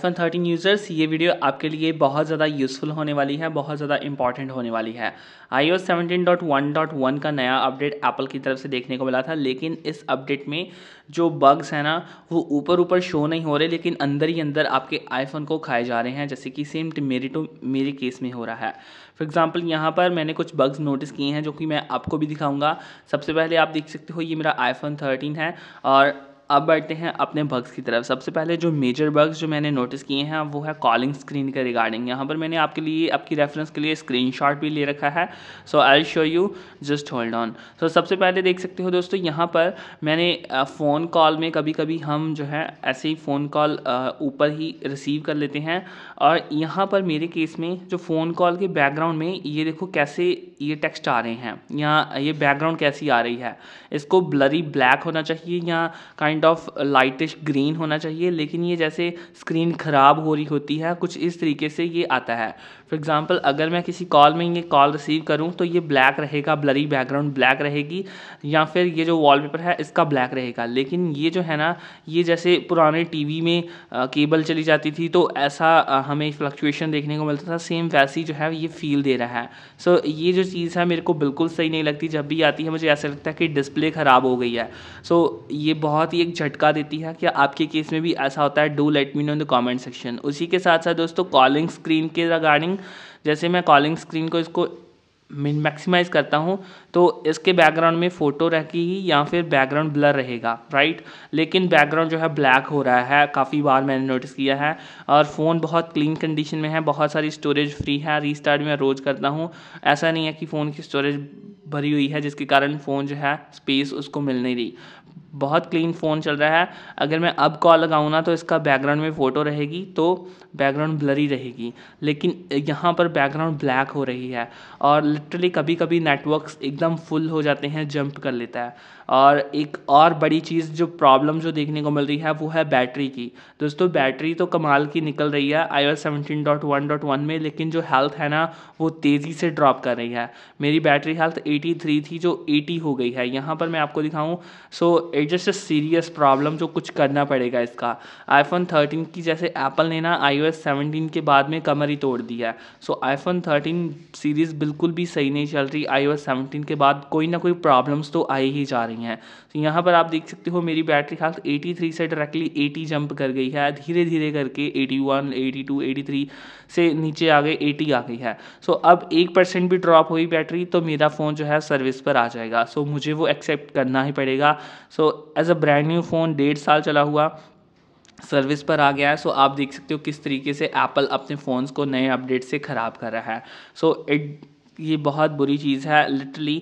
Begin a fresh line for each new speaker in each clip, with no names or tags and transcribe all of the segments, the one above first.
iPhone thirteen users ये video आपके लिए बहुत ज़्यादा यूज़फुल होने वाली है बहुत ज़्यादा इंपॉर्टेंट होने वाली है आई ओ का नया अपडेट एप्पल की तरफ से देखने को मिला था लेकिन इस अपडेट में जो बग्स हैं ना वो ऊपर ऊपर शो नहीं हो रहे लेकिन अंदर ही अंदर आपके आईफोन को खाए जा रहे हैं जैसे कि सेम मेरी टू मेरे केस में हो रहा है फॉर एग्ज़ाम्पल यहाँ पर मैंने कुछ बग्स नोटिस किए हैं जो कि मैं आपको भी दिखाऊंगा सबसे पहले आप देख सकते हो ये मेरा आईफोन थर्टीन है और अब बढ़ते हैं अपने बग्स की तरफ सबसे पहले जो मेजर बग्स जो मैंने नोटिस किए हैं वो है कॉलिंग स्क्रीन के रिगार्डिंग यहाँ पर मैंने आपके लिए आपकी रेफरेंस के लिए स्क्रीनशॉट भी ले रखा है so I show you just hold on so सबसे पहले देख सकते हो दोस्तों यहाँ पर मैंने फ़ोन कॉल में कभी कभी हम जो है ऐसे ही फ़ोन कॉल ऊपर ही रिसीव कर लेते हैं और यहाँ पर मेरे केस में जो फ़ोन कॉल के बैकग्राउंड में ये देखो कैसे ये टेक्स्ट आ रहे हैं या ये बैकग्राउंड कैसी आ रही है इसको ब्लरी ब्लैक होना चाहिए या kind kind of lightish green होना चाहिए लेकिन ये जैसे स्क्रीन ख़राब हो रही होती है कुछ इस तरीके से ये आता है फॉर एग्जांपल अगर मैं किसी कॉल में ये कॉल रिसीव करूँ तो ये ब्लैक रहेगा ब्लरी बैकग्राउंड ब्लैक रहेगी या फिर ये जो वॉलपेपर है इसका ब्लैक रहेगा लेकिन ये जो है ना ये जैसे पुराने टी में केबल चली जाती थी तो ऐसा हमें फ्लक्चुएशन देखने को मिलता था सेम वैसी जो है ये फील दे रहा है सो so, ये जो चीज़ है मेरे को बिल्कुल सही नहीं लगती जब भी आती है मुझे ऐसा लगता है कि डिस्प्ले ख़राब हो गई है सो so, ये बहुत ही एक झटका देती है क्या आपके केस में भी ऐसा होता है do let me know in the comment section उसी के साथ साथ दोस्तों कॉलिंग स्क्रीन के रिगार्डिंग जैसे मैं कॉलिंग स्क्रीन को इसको मैक्सिमाइज करता हूँ तो इसके बैकग्राउंड में फ़ोटो रहेगी या फिर बैकग्राउंड ब्लर रहेगा राइट लेकिन बैकग्राउंड जो है ब्लैक हो रहा है काफ़ी बार मैंने नोटिस किया है और फ़ोन बहुत क्लीन कंडीशन में है बहुत सारी स्टोरेज फ्री है रीस्टार्ट मैं रोज़ करता हूँ ऐसा नहीं है कि फ़ोन की स्टोरेज भरी हुई है जिसके कारण फ़ोन जो है स्पेस उसको मिल नहीं रही बहुत क्लीन फ़ोन चल रहा है अगर मैं अब कॉल लगाऊँ ना तो इसका बैकग्राउंड में फ़ोटो रहेगी तो बैकग्राउंड ब्लरी रहेगी लेकिन यहाँ पर बैकग्राउंड ब्लैक हो रही है और लिटरली कभी कभी नेटवर्क्स एकदम फुल हो जाते हैं जंप कर लेता है और एक और बड़ी चीज़ जो प्रॉब्लम जो देखने को मिल रही है वो है बैटरी की दोस्तों बैटरी तो कमाल की निकल रही है I S seventeen dot one dot one में लेकिन जो हेल्थ है ना वो तेज़ी से ड्रॉप कर रही है मेरी बैटरी हेल्थ एटी थ्री थी जो एटी हो गई है यहाँ पर मैं आपको दिखाऊँ so so, it just a serious problem जो कुछ करना पड़ेगा इसका आईफोन थर्टीन की जैसे एप्पल ने ना एस सेवनटीन के बाद में कमर ही तोड़ दिया है सो फोन थर्टीन सीरीज़ बिल्कुल भी सही नहीं चल रही एस सेवनटीन के बाद कोई ना कोई प्रॉब्लम्स तो आई ही जा रही हैं तो यहाँ पर आप देख सकते हो मेरी बैटरी खास थ्री से डायरेक्टली एटी जंप कर गई है धीरे धीरे करके eighty eighty one two eighty three से नीचे आ गई एटी आ गई है सो so, अब एक परसेंट भी ड्रॉप हुई बैटरी तो मेरा फ़ोन जो है सर्विस पर आ जाएगा सो so, मुझे वो एक्सेप्ट करना ही पड़ेगा so as a brand new phone डेढ़ साल चला हुआ सर्विस पर आ गया है सो so, आप देख सकते हो किस तरीके से एप्पल अपने फ़ोन्स को नए अपडेट से ख़राब कर रहा है सो so, इट ये बहुत बुरी चीज़ है लिटरली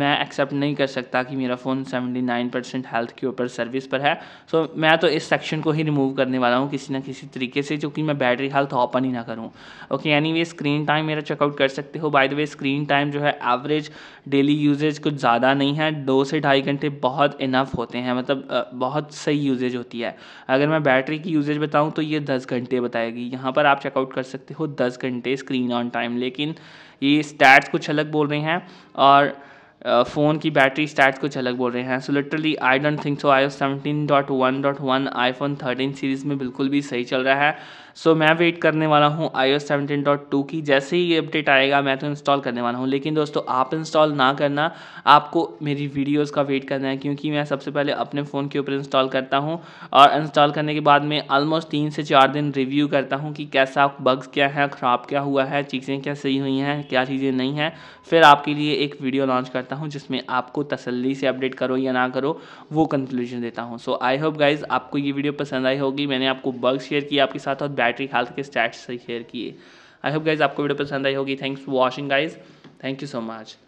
मैं एक्सेप्ट नहीं कर सकता कि मेरा फ़ोन 79 परसेंट हेल्थ के ऊपर सर्विस पर है सो so, मैं तो इस सेक्शन को ही रिमूव करने वाला हूँ किसी ना किसी तरीके से जो कि मैं बैटरी हेल्थ ओपन ही ना करूँ okay anyway screen time मेरा चेकआउट कर सकते हो by the way screen time जो है एवरेज डेली यूजेज कुछ ज़्यादा नहीं है दो से ढाई घंटे बहुत इनफ होते हैं मतलब बहुत सही यूजेज होती है अगर मैं बैटरी की यूजेज बताऊँ तो ये दस घंटे बताएगी यहाँ पर आप चेकआउट कर सकते हो दस घंटे स्क्रीन ऑन टाइम लेकिन ये स्टेप डैड्स कुछ अलग बोल रहे हैं और फ़ोन की बैटरी स्टैट कुछ अलग बोल रहे हैं so literally I don't think so I O seventeen dot one dot one iPhone thirteen series में बिल्कुल भी सही चल रहा है सो so, मैं वेट करने वाला हूँ I O seventeen dot two की जैसे ही ये अपडेट आएगा मैं तो इंस्टॉल करने वाला हूँ लेकिन दोस्तों आप इंस्टॉल ना करना आपको मेरी वीडियोज़ का वेट करना है क्योंकि मैं सबसे पहले अपने फ़ोन के ऊपर इंस्टॉल करता हूँ और इंस्टॉल करने के बाद मैं आलमोस्ट तीन से चार दिन रिव्यू करता हूँ कि कैसा बग्स क्या है ख़राब क्या हुआ है चीज़ें क्या सही हुई हैं क्या चीज़ें नहीं हैं फिर आपके लिए एक वीडियो लॉन्च करता करता हूँ जिसमें आपको तसल्ली से अपडेट करो या ना करो वो कंक्लूजन देता हूँ सो आई होप गाइज आपको ये वीडियो पसंद आई होगी मैंने आपको बग शेयर किया आपके साथ और बैटरी हेल्थ के स्टैट्स शेयर किए आई होप गाइज आपको वीडियो पसंद आई होगी thanks for watching guys thank you so much